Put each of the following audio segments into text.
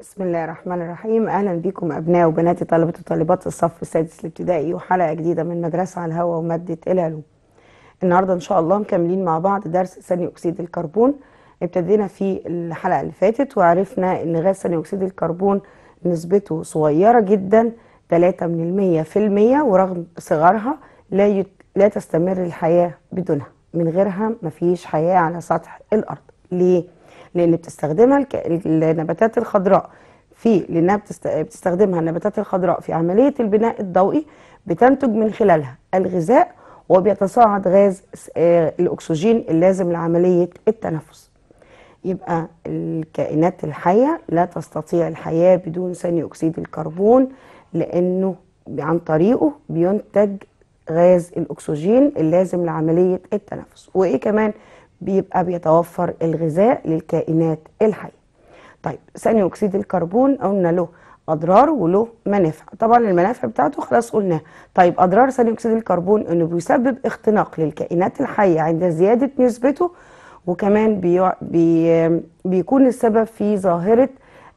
بسم الله الرحمن الرحيم اهلا بكم ابناء وبناتي طلبه وطالبات الصف السادس الابتدائي وحلقه جديده من مدرسه على الهواء وماده العلوم النهارده ان شاء الله مكملين مع بعض درس ثاني اكسيد الكربون ابتدينا في الحلقه اللي فاتت وعرفنا ان غاز ثاني اكسيد الكربون نسبته صغيره جدا 3 من المية في المية ورغم صغرها لا يت... لا تستمر الحياه بدونها من غيرها مفيش حياه على سطح الارض ليه لان بتستخدمها النباتات الخضراء في لانها بتستخدمها النباتات الخضراء في عمليه البناء الضوئي بتنتج من خلالها الغذاء وبيتصاعد غاز آه، الاكسجين اللازم لعمليه التنفس يبقى الكائنات الحيه لا تستطيع الحياه بدون ثاني اكسيد الكربون لانه عن طريقه بينتج غاز الاكسجين اللازم لعمليه التنفس وايه كمان بيبقى بيتوفر الغذاء للكائنات الحية طيب ثاني أكسيد الكربون قلنا له اضرار وله منافع طبعا المنافع بتاعته خلاص قلناها طيب اضرار ثاني اكسيد الكربون انه بيسبب اختناق للكائنات الحيه عند زياده نسبته وكمان بي بي بيكون السبب في ظاهره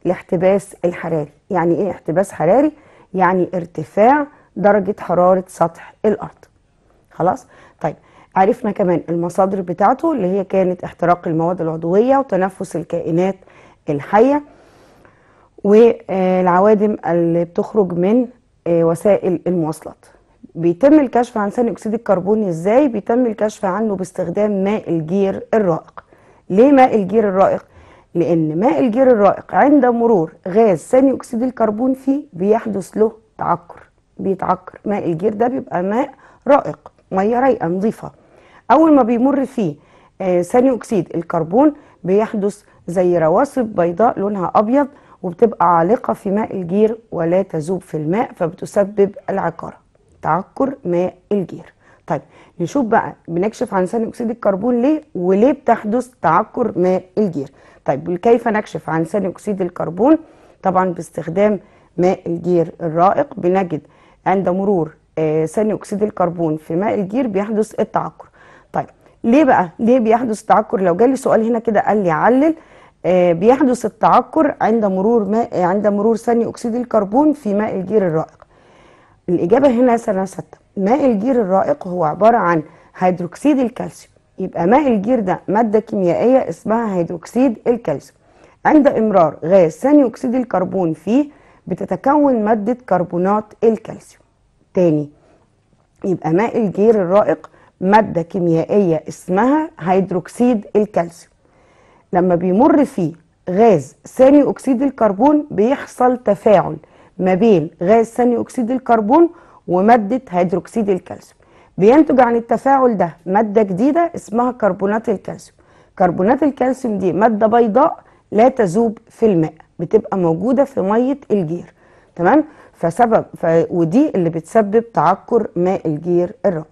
الاحتباس الحراري يعني ايه احتباس حراري يعني ارتفاع درجه حراره سطح الارض خلاص طيب عرفنا كمان المصادر بتاعته اللي هي كانت احتراق المواد العضوية وتنفس الكائنات الحية والعوادم اللي بتخرج من آه، وسائل المواصلات بيتم الكشف عن ثاني اكسيد الكربون ازاي بيتم الكشف عنه باستخدام ماء الجير الرائق ليه ماء الجير الرائق لان ماء الجير الرائق عند مرور غاز ثاني اكسيد الكربون فيه بيحدث له تعكر بيتعكر ماء الجير ده بيبقى ماء رائق ميه رايقه نظيفه أول ما بيمر فيه آه، ثاني أكسيد الكربون بيحدث زي رواسب بيضاء لونها أبيض وبتبقى عالقة في ماء الجير ولا تذوب في الماء فبتسبب العقارة تعكر ماء الجير طيب نشوف بقى بنكشف عن ثاني أكسيد الكربون ليه وليه بتحدث تعكر ماء الجير طيب كيف نكشف عن ثاني أكسيد الكربون طبعا باستخدام ماء الجير الرائق بنجد عند مرور آه، ثاني آه أكسيد الكربون في ماء الجير بيحدث التعكر ليه بقى ليه بيحدث التعكر لو جالي سؤال هنا كده قال لي علل آه بيحدث التعكر عند مرور ماء آه، عند مرور ثاني اكسيد الكربون في ماء الجير الرائق الاجابه هنا سنه سته، ماء الجير الرائق هو عباره عن هيدروكسيد الكالسيوم يبقى ماء الجير ده ماده كيميائيه اسمها هيدروكسيد الكالسيوم عند امرار غاز ثاني اكسيد الكربون فيه بتتكون ماده كربونات الكالسيوم تاني يبقى ماء الجير الرائق مادة كيميائية اسمها هيدروكسيد الكالسيوم لما بيمر فيه غاز ثاني أكسيد الكربون بيحصل تفاعل ما بين غاز ثاني أكسيد الكربون ومادة هيدروكسيد الكالسيوم بينتج عن التفاعل ده مادة جديدة اسمها كربونات الكالسيوم كربونات الكالسيوم دي مادة بيضاء لا تذوب في الماء بتبقى موجودة في مية الجير تمام فسبب ف... ودي اللي بتسبب تعكر ماء الجير الرأس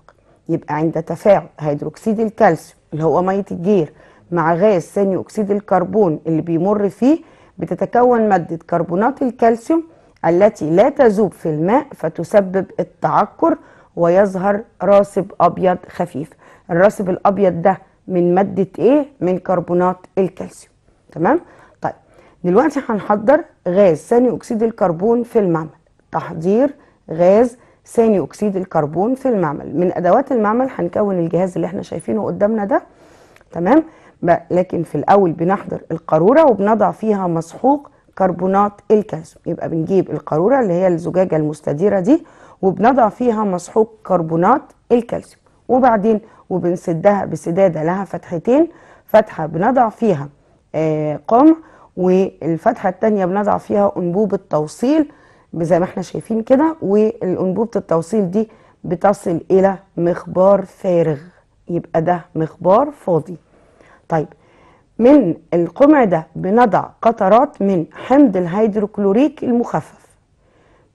يبقى عند تفاعل هيدروكسيد الكالسيوم اللي هو ميه الجير مع غاز ثاني اكسيد الكربون اللي بيمر فيه بتتكون ماده كربونات الكالسيوم التي لا تذوب في الماء فتسبب التعكر ويظهر راسب ابيض خفيف الراسب الابيض ده من ماده ايه من كربونات الكالسيوم تمام طيب دلوقتي هنحضر غاز ثاني اكسيد الكربون في المعمل تحضير غاز ثاني اكسيد الكربون في المعمل من ادوات المعمل هنكون الجهاز اللي احنا شايفينه قدامنا ده تمام لكن في الاول بنحضر القاروره وبنضع فيها مسحوق كربونات الكالسيوم يبقى بنجيب القاروره اللي هي الزجاجه المستديره دي وبنضع فيها مسحوق كربونات الكالسيوم وبعدين وبنسدها بسداده لها فتحتين فتحه بنضع فيها آه، قمع والفتحه الثانيه بنضع فيها انبوب التوصيل زي ما احنا شايفين كده والانبوبة التوصيل دي بتصل الى مخبار فارغ يبقى ده مخبار فاضي طيب من القمع ده بنضع قطرات من حمض الهيدروكلوريك المخفف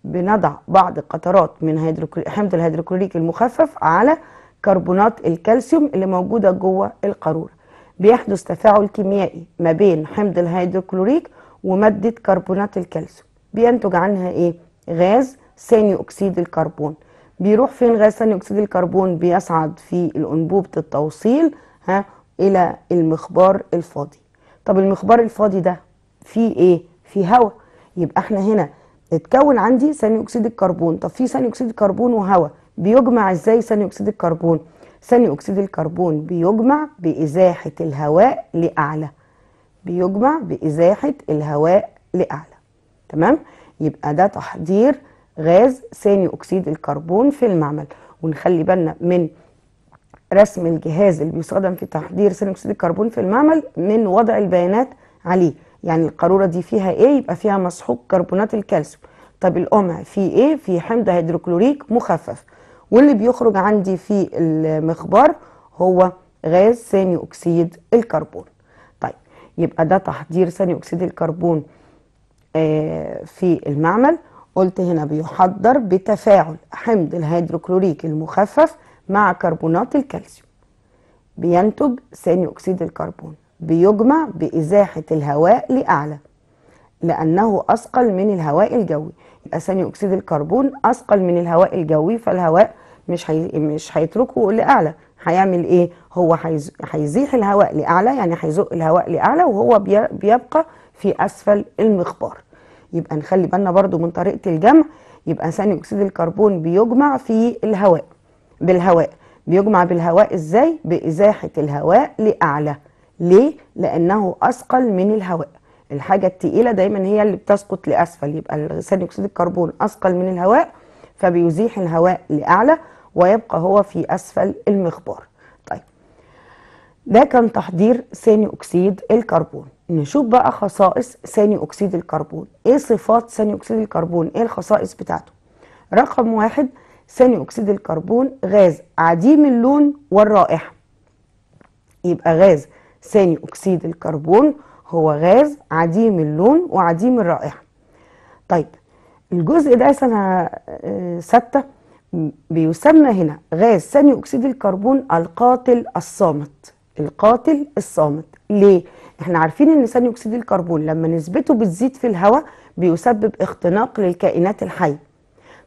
بنضع بعض قطرات من حمض الهيدروكلوريك المخفف على كربونات الكالسيوم اللي موجودة جوه القارورة بيحدث تفاعل كيميائي ما بين حمض الهيدروكلوريك ومادة كربونات الكالسيوم بينتج عنها ايه غاز ثاني اكسيد الكربون بيروح فين غاز ثاني اكسيد الكربون بيصعد في الانبوبه التوصيل ها الى المخبار الفاضي طب المخبار الفاضي ده فيه ايه فيه هواء يبقى احنا هنا اتكون عندي ثاني اكسيد الكربون طب في ثاني اكسيد الكربون وهواء بيجمع ازاي ثاني اكسيد الكربون ثاني اكسيد الكربون بيجمع بازاحه الهواء لاعلى بيجمع بازاحه الهواء لاعلى تمام يبقى ده تحضير غاز ثاني اكسيد الكربون في المعمل ونخلي بالنا من رسم الجهاز اللي بيستخدم في تحضير ثاني اكسيد الكربون في المعمل من وضع البيانات عليه يعني القاروره دي فيها ايه يبقى فيها مسحوق كربونات الكالسيوم طب القمع فيه ايه فيه حمض هيدروكلوريك مخفف واللي بيخرج عندي في المخبار هو غاز ثاني اكسيد الكربون طيب يبقى ده تحضير ثاني اكسيد الكربون آه، في المعمل قلت هنا بيحضر بتفاعل حمض الهيدروكلوريك المخفف مع كربونات الكالسيوم بينتج ثاني أكسيد الكربون بيجمع بإزاحة الهواء لأعلى لأنه أثقل من الهواء الجوي يبقى ثاني أكسيد الكربون أثقل من الهواء الجوي فالهواء مش حي... مش هيتركه لأعلى هيعمل إيه؟ هو هيزيح هيزيح الهواء لأعلى يعني هيزق الهواء لأعلى وهو بي... بيبقى في أسفل المخبار يبقى نخلي بالنا برضو من طريقه الجمع يبقى ثاني اكسيد الكربون بيجمع في الهواء بالهواء بيجمع بالهواء ازاي بازاحه الهواء لاعلى ليه لانه اثقل من الهواء الحاجه التقيله دايما هي اللي بتسقط لاسفل يبقى ثاني اكسيد الكربون اثقل من الهواء فبيزيح الهواء لاعلى ويبقى هو في اسفل المخبار طيب ده كان تحضير ثاني اكسيد الكربون نشوف بقى خصائص ثاني اكسيد الكربون ايه صفات ثاني اكسيد الكربون ايه الخصائص بتاعته رقم واحد ثاني اكسيد الكربون غاز عديم اللون والرائحه يبقى غاز ثاني اكسيد الكربون هو غاز عديم اللون وعديم الرائحه طيب الجزء ده سنه آه، سته بيسمى هنا غاز ثاني اكسيد الكربون القاتل الصامت القاتل الصامت ليه احنا عارفين ان ثاني اكسيد الكربون لما نسبته بتزيد في الهواء بيسبب اختناق للكائنات الحيه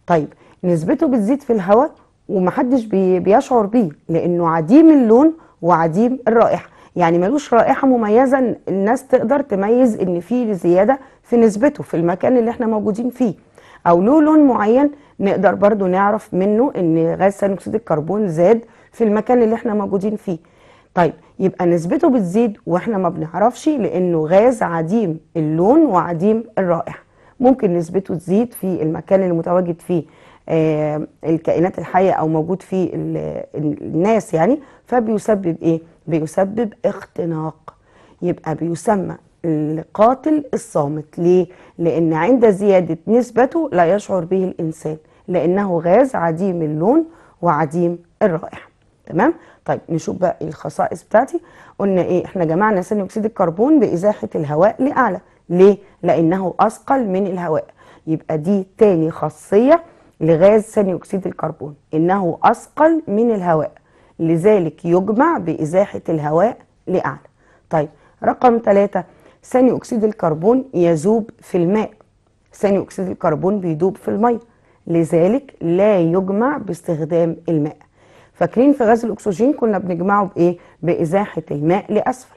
طيب نسبته بتزيد في الهواء ومحدش بيشعر بيه لانه عديم اللون وعديم الرائحه يعني ملوش رائحه مميزه الناس تقدر تميز ان في زياده في نسبته في المكان اللي احنا موجودين فيه او له لون معين نقدر برضو نعرف منه ان غاز ثاني اكسيد الكربون زاد في المكان اللي احنا موجودين فيه طيب يبقى نسبته بتزيد واحنا ما بنعرفش لانه غاز عديم اللون وعديم الرائحه ممكن نسبته تزيد في المكان اللي متواجد فيه آه، الكائنات الحيه او موجود فيه الناس يعني فبيسبب ايه بيسبب اختناق يبقى بيسمى القاتل الصامت ليه لان عند زياده نسبته لا يشعر به الانسان لانه غاز عديم اللون وعديم الرائحه تمام طيب نشوف بقى إيه الخصائص بتاعتي قلنا ايه احنا جمعنا ثاني اكسيد الكربون بازاحه الهواء لاعلى ليه لانه اثقل من الهواء يبقى دي تاني خاصيه لغاز ثاني اكسيد الكربون انه اثقل من الهواء لذلك يجمع بازاحه الهواء لاعلى طيب رقم ثلاثة ثاني اكسيد الكربون يذوب في الماء ثاني اكسيد الكربون بيدوب في الميه لذلك لا يجمع باستخدام الماء فاكرين في غاز الاكسجين كنا بنجمعه بايه بازاحه الماء لاسفل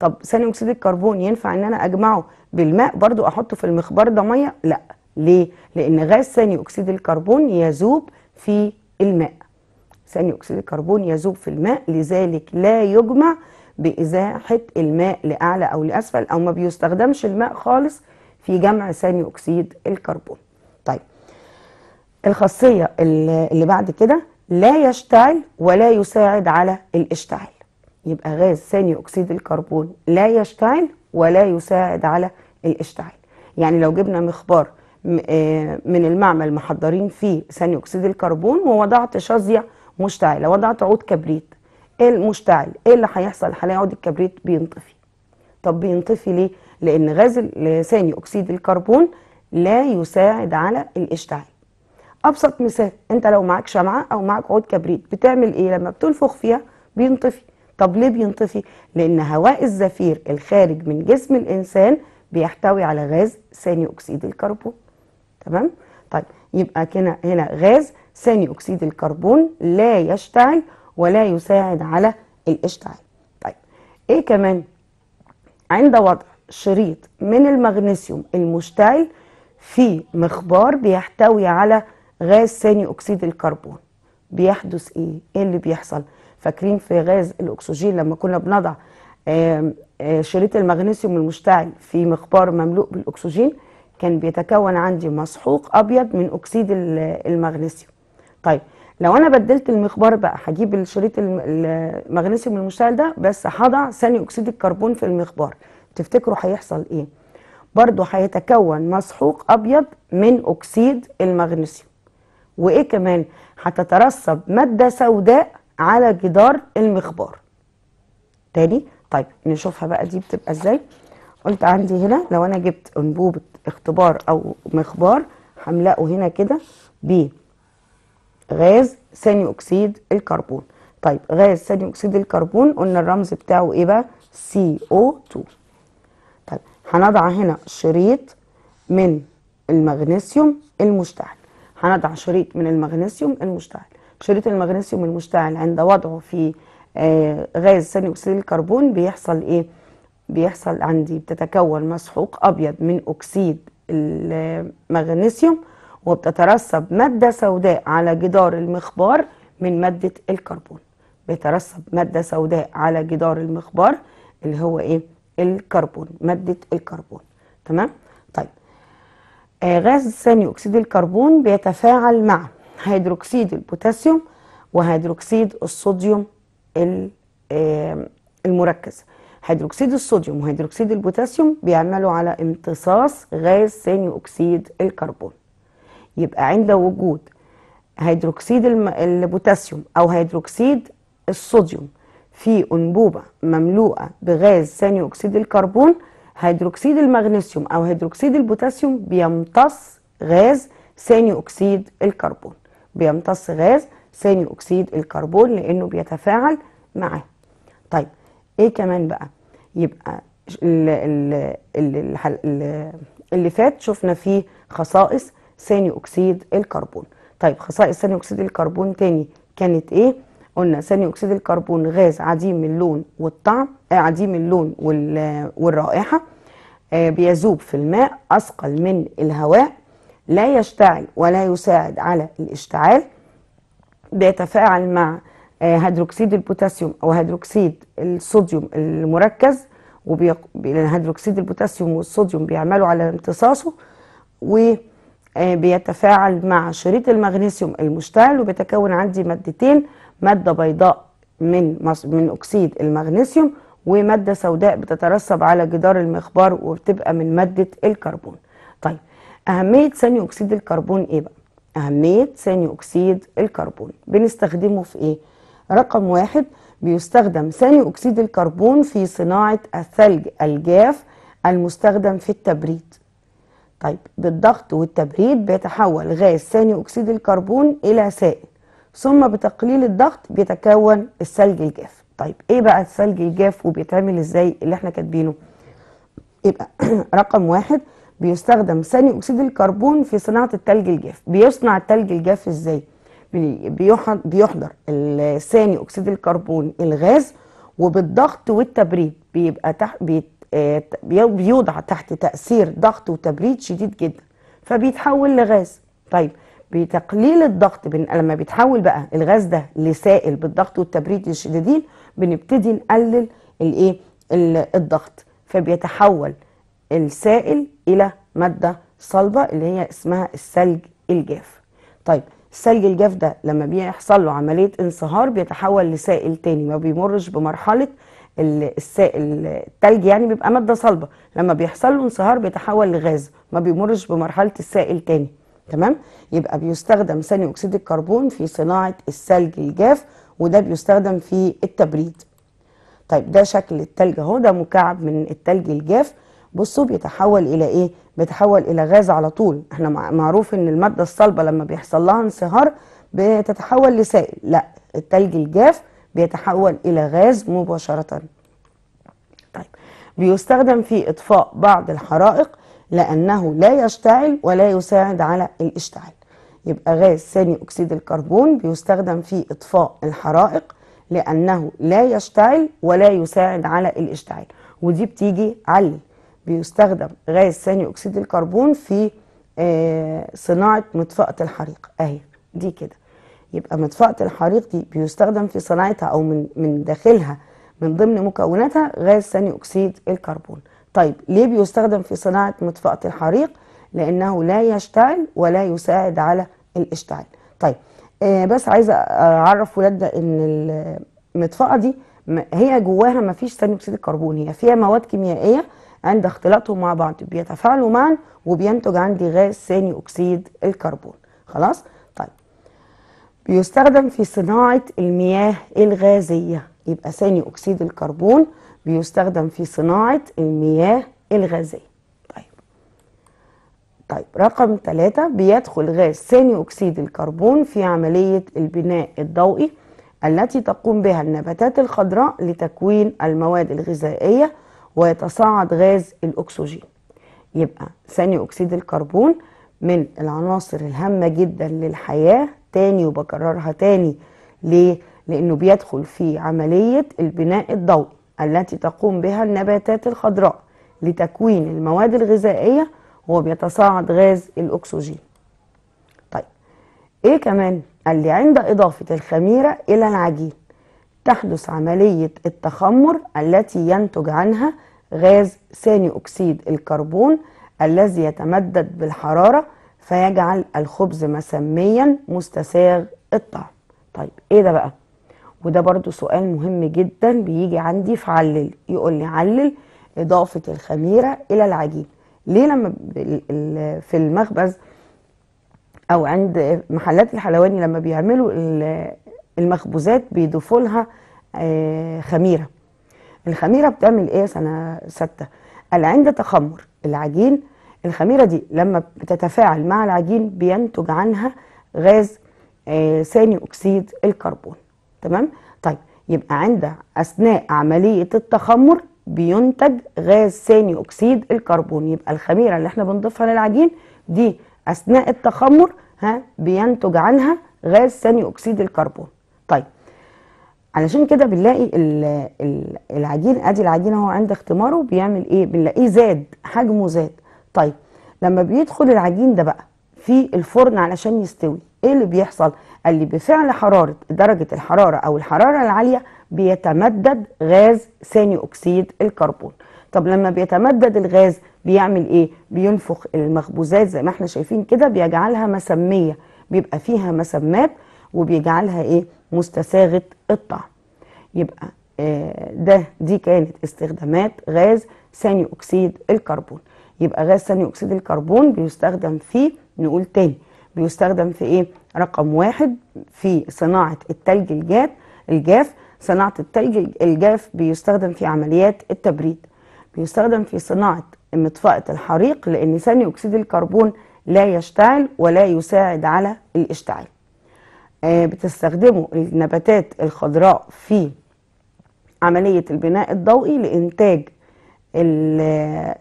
طب ثاني اكسيد الكربون ينفع ان انا اجمعه بالماء برضو احطه في المخبار ده ميه لا ليه لان غاز ثاني اكسيد الكربون يذوب في الماء ثاني اكسيد الكربون يذوب في الماء لذلك لا يجمع بازاحه الماء لاعلى او لاسفل او ما بيستخدمش الماء خالص في جمع ثاني اكسيد الكربون طيب الخاصيه اللي بعد كده لا يشتعل ولا يساعد على الاشتعال يبقى غاز ثاني أكسيد الكربون لا يشتعل ولا يساعد على الاشتعال يعني لو جبنا مخبار آه، من المعمل محضرين فيه ثاني أكسيد الكربون ووضعت شظية مشتعلة وضعت عود كبريت ايه المشتعل ايه اللي هيحصل هلاقي عود الكبريت بينطفي طب بينطفي ليه لان غاز ثاني اكسيد الكربون لا يساعد على الاشتعال ابسط مثال انت لو معاك شمعه او معاك عود كبريت بتعمل ايه لما بتنفخ فيها بينطفي طب ليه بينطفي لان هواء الزفير الخارج من جسم الانسان بيحتوي على غاز ثاني اكسيد الكربون تمام طيب يبقى هنا هنا غاز ثاني اكسيد الكربون لا يشتعل ولا يساعد على الاشتعال طيب ايه كمان عند وضع شريط من المغنيسيوم المشتعل في مخبار بيحتوي على غاز ثاني اكسيد الكربون بيحدث ايه ايه اللي بيحصل فاكرين في غاز الاكسجين لما كنا بنضع آه، شريط المغنيسيوم المشتعل في مخبار مملوء بالاكسجين كان بيتكون عندي مسحوق ابيض من اكسيد المغنيسيوم طيب لو انا بدلت المخبار بقى هجيب الشريط المغنيسيوم المشتعل ده بس هضع ثاني اكسيد الكربون في المخبار تفتكروا هيحصل ايه برضو هيتكون مسحوق ابيض من اكسيد المغنيسيوم وايه كمان هتترسب ماده سوداء على جدار المخبار تاني طيب نشوفها بقى دي بتبقى ازاي قلت عندي هنا لو انا جبت انبوبه اختبار او مخبار هملاقه هنا كده بغاز ثاني اكسيد الكربون طيب غاز ثاني اكسيد الكربون قلنا الرمز بتاعه ايه بقى CO2 طيب هنضع هنا شريط من المغنيسيوم المشتعل هنضع شريط من المغنيسيوم المشتعل شريط المغنيسيوم المشتعل عند وضعه في آه، غاز ثاني اكسيد الكربون بيحصل ايه بيحصل عندي بتتكون مسحوق ابيض من اكسيد المغنيسيوم وبتترسب ماده سوداء على جدار المخبار من ماده الكربون بيترسب ماده سوداء على جدار المخبار اللي هو ايه الكربون ماده الكربون تمام آه، غاز ثاني أكسيد الكربون بيتفاعل مع هيدروكسيد البوتاسيوم وهيدروكسيد الصوديوم آه، المركز هيدروكسيد الصوديوم وهيدروكسيد البوتاسيوم بيعملوا على امتصاص غاز ثاني أكسيد الكربون يبقى عند وجود هيدروكسيد البوتاسيوم أو هيدروكسيد الصوديوم في أنبوبة مملوءة بغاز ثاني أكسيد الكربون هيدروكسيد المغنيسيوم أو هيدروكسيد البوتاسيوم بيمتص غاز ثاني أكسيد الكربون بيمتص غاز ثاني أكسيد الكربون لأنه بيتفاعل معاه طيب إيه كمان بقى يبقى اللي, اللي, اللي فات شفنا فيه خصائص ثاني أكسيد الكربون طيب خصائص ثاني أكسيد الكربون تاني كانت إيه؟ قلنا ثاني اكسيد الكربون غاز عديم اللون والطعم آه، عديم اللون والرائحه آه، بيذوب في الماء اثقل من الهواء لا يشتعل ولا يساعد على الاشتعال بيتفاعل مع آه، هيدروكسيد البوتاسيوم او هيدروكسيد الصوديوم المركز وهيدروكسيد البوتاسيوم والصوديوم بيعملوا على امتصاصه وبيتفاعل مع شريط المغنيسيوم المشتعل وبيتكون عندي مادتين مادة بيضاء من من أكسيد المغنيسيوم ومادة سوداء بتترسب على جدار المخبار وبتبقى من مادة الكربون طيب أهمية ثاني أكسيد الكربون إيه بقى؟ أهمية ثاني أكسيد الكربون بنستخدمه في إيه؟ رقم واحد بيستخدم ثاني أكسيد الكربون في صناعة الثلج الجاف المستخدم في التبريد طيب بالضغط والتبريد بيتحول غاز ثاني أكسيد الكربون إلى سائل ثم بتقليل الضغط بيتكون الثلج الجاف طيب ايه بقى الثلج الجاف وبيتعمل ازاي اللي احنا كاتبينه يبقى رقم واحد بيستخدم ثاني اكسيد الكربون في صناعه الثلج الجاف بيصنع الثلج الجاف ازاي بيحضر ثاني اكسيد الكربون الغاز وبالضغط والتبريد بيبقى تحت آه، بيوضع تحت تاثير ضغط وتبريد شديد جدا فبيتحول لغاز طيب بتقليل الضغط بن... لما بيتحول بقى الغاز ده لسائل بالضغط والتبريد الشديدين بنبتدي نقلل الايه الضغط فبيتحول السائل الى ماده صلبه اللي هي اسمها الثلج الجاف طيب الثلج الجاف ده لما بيحصل له عمليه انصهار بيتحول لسائل تاني ما بيمرش بمرحله السائل التلج يعني بيبقى ماده صلبه لما بيحصل له انصهار بيتحول لغاز ما بيمرش بمرحله السائل تاني تمام يبقى بيستخدم ثاني اكسيد الكربون في صناعه الثلج الجاف وده بيستخدم في التبريد طيب ده شكل التلج اهو ده مكعب من التلج الجاف بصوا بيتحول الى ايه بيتحول الى غاز على طول احنا معروف ان الماده الصلبه لما بيحصل لها انصهار بتتحول لسائل لا التلج الجاف بيتحول الى غاز مباشره طيب بيستخدم في اطفاء بعض الحرائق لأنه لا يشتعل ولا يساعد على الاشتعال يبقى غاز ثاني أكسيد الكربون بيستخدم في إطفاء الحرائق لأنه لا يشتعل ولا يساعد على الاشتعال ودي بتيجي علي بيستخدم غاز ثاني أكسيد الكربون في آه، صناعة مطفأة الحريق أهي دي كده يبقى مطفأة الحريق دي بيستخدم في صناعتها أو من من داخلها من ضمن مكوناتها غاز ثاني أكسيد الكربون طيب ليه بيستخدم في صناعة مطفأة الحريق؟ لأنه لا يشتعل ولا يساعد على الاشتعال طيب آه بس عايزة أعرف ولادنا إن المطفأة دي هي جواها ما فيش ثاني أكسيد الكربون هي فيها مواد كيميائية عند اختلاطهم مع بعض بيتفاعلوا معا وبينتج عندي غاز ثاني أكسيد الكربون خلاص؟ طيب بيستخدم في صناعة المياه الغازية يبقى ثاني أكسيد الكربون بيستخدم في صناعة المياه الغازية طيب طيب رقم ثلاثة بيدخل غاز ثاني أكسيد الكربون في عملية البناء الضوئي التي تقوم بها النباتات الخضراء لتكوين المواد الغذائية ويتصاعد غاز الأكسجين يبقى ثاني أكسيد الكربون من العناصر الهامة جدا للحياة تاني وبكررها تاني ليه؟ لأنه بيدخل في عملية البناء الضوئي التي تقوم بها النباتات الخضراء لتكوين المواد الغذائية وبيتصاعد غاز الأكسجين طيب إيه كمان؟ قال لي عند إضافة الخميرة إلى العجين تحدث عملية التخمر التي ينتج عنها غاز ثاني أكسيد الكربون الذي يتمدد بالحرارة فيجعل الخبز مسميا مستساغ الطعم طيب إيه ده بقى؟ وده برضو سؤال مهم جدا بيجي عندي في علل يقول لي علل إضافة الخميرة إلى العجين ليه لما في المخبز أو عند محلات الحلواني لما بيعملوا المخبوزات بيضيفوا لها آه، خميرة الخميرة بتعمل إيه سنة ستة عند تخمر العجين الخميرة دي لما بتتفاعل مع العجين بينتج عنها غاز آه، ثاني أكسيد الكربون تمام؟ يبقى عند أثناء عملية التخمر بينتج غاز ثاني أكسيد الكربون يبقى الخميرة اللي احنا بنضيفها للعجين دي أثناء التخمر ها بينتج عنها غاز ثاني أكسيد الكربون طيب علشان كده بنلاقي العجين ادي العجين اهو عند اختماره بيعمل ايه بنلاقيه زاد حجمه زاد طيب لما بيدخل العجين ده بقى في الفرن علشان يستوي ايه اللي بيحصل قال لي بفعل حرارة درجة الحرارة أو الحرارة العالية بيتمدد غاز ثاني أكسيد الكربون طب لما بيتمدد الغاز بيعمل إيه؟ بينفخ المخبوزات زي ما احنا شايفين كده بيجعلها مسمية بيبقى فيها مسمات وبيجعلها إيه؟ مستساغة الطعم يبقى آه، ده دي كانت استخدامات غاز ثاني أكسيد الكربون يبقى غاز ثاني أكسيد الكربون بيستخدم فيه نقول تاني بيستخدم في ايه رقم واحد في صناعه التلج الجاف الجاف صناعه التلج الجاف بيستخدم في عمليات التبريد بيستخدم في صناعه مطفاه الحريق لان ثاني اكسيد الكربون لا يشتعل ولا يساعد على الاشتعال آه، بتستخدمه النباتات الخضراء في عملية البناء الضوئي لإنتاج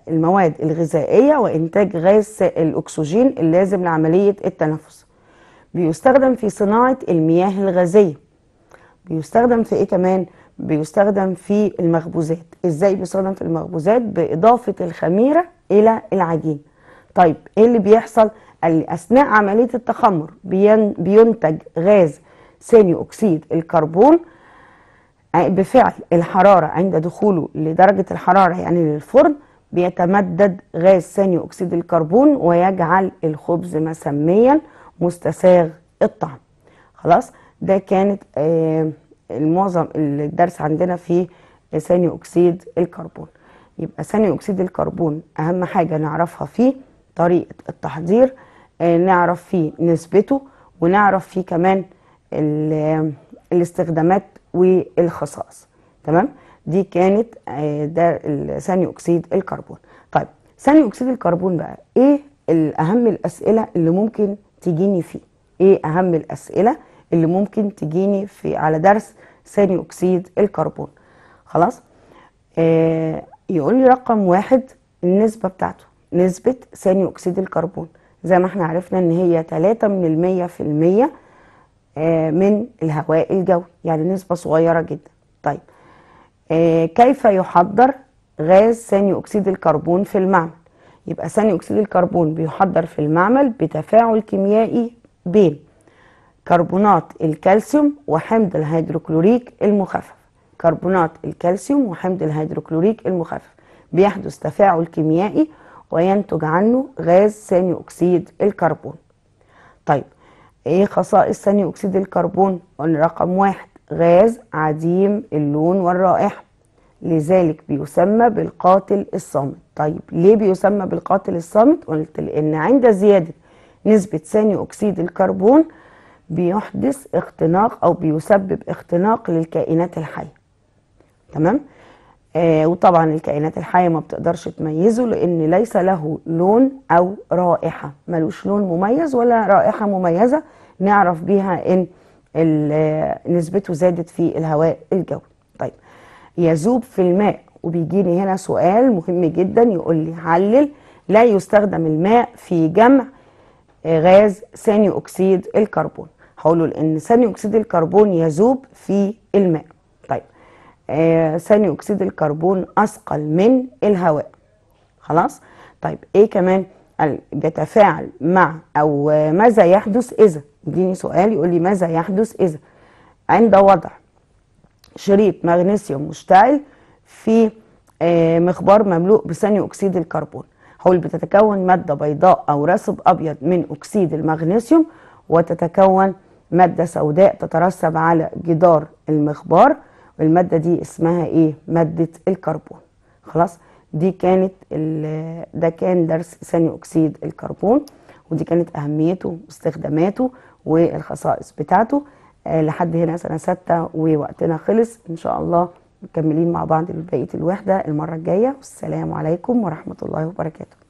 المواد الغذائية وإنتاج غاز الأكسجين اللازم لعملية التنفس بيستخدم في صناعة المياه الغازية بيستخدم في إيه كمان؟ بيستخدم في المخبوزات إزاي بيستخدم في المخبوزات؟ بإضافة الخميرة إلى العجين طيب إيه اللي بيحصل؟ أثناء عملية التخمر بينتج غاز ثاني أكسيد الكربون بفعل الحرارة عند دخوله لدرجة الحرارة يعني للفرن بيتمدد غاز ثاني أكسيد الكربون ويجعل الخبز مسميا مستساغ الطعم خلاص ده كانت آه، المعظم معظم الدرس عندنا في ثاني أكسيد الكربون يبقى ثاني أكسيد الكربون أهم حاجة نعرفها فيه طريقة التحضير آه، نعرف فيه نسبته ونعرف فيه كمان آه، الاستخدامات والخصائص تمام دي كانت آه، ده ثاني اكسيد الكربون طيب ثاني اكسيد الكربون بقى ايه الاهم الاسئله اللي ممكن تجيني فيه ايه اهم الاسئله اللي ممكن تجيني في على درس ثاني اكسيد الكربون خلاص آه يقول لي رقم واحد النسبه بتاعته نسبه ثاني اكسيد الكربون زي ما احنا عرفنا ان هي 3 من المية في المية آه، من الهواء الجوي يعني نسبة صغيرة جدا طيب آه، كيف يحضر غاز ثاني أكسيد الكربون في المعمل يبقى ثاني أكسيد الكربون بيحضر في المعمل بتفاعل كيميائي بين كربونات الكالسيوم وحمض الهيدروكلوريك المخفف كربونات الكالسيوم وحمض الهيدروكلوريك المخفف بيحدث تفاعل كيميائي وينتج عنه غاز ثاني أكسيد الكربون طيب ايه خصائص ثاني اكسيد الكربون رقم واحد غاز عديم اللون والرائحة لذلك بيسمى بالقاتل الصامت طيب ليه بيسمى بالقاتل الصامت قلت لان عند زيادة نسبة ثاني اكسيد الكربون بيحدث اختناق او بيسبب اختناق للكائنات الحية تمام آه وطبعا الكائنات الحية ما بتقدرش تميزه لأن ليس له لون أو رائحة ملوش لون مميز ولا رائحة مميزة نعرف بيها إن آه، نسبته زادت في الهواء الجوي طيب يذوب في الماء وبيجيني هنا سؤال مهم جدا يقول لي علل لا يستخدم الماء في جمع آه، غاز ثاني أكسيد الكربون هقوله لأن ثاني أكسيد الكربون يذوب في الماء آه، ثاني اكسيد الكربون اثقل من الهواء خلاص طيب ايه كمان بيتفاعل مع او ماذا يحدث اذا يديني سؤال يقول لي ماذا يحدث اذا عند وضع شريط مغنيسيوم مشتعل في آه، مخبار مملوء بثاني اكسيد الكربون هقول بتتكون ماده بيضاء او رسب ابيض من اكسيد المغنيسيوم وتتكون ماده سوداء تترسب على جدار المخبار والماده دي اسمها ايه ماده الكربون خلاص دي كانت ده كان درس ثاني اكسيد الكربون ودي كانت اهميته واستخداماته والخصائص بتاعته آه لحد هنا سنه سته ووقتنا خلص ان شاء الله مكملين مع بعض بقيه الوحده المره الجايه والسلام عليكم ورحمه الله وبركاته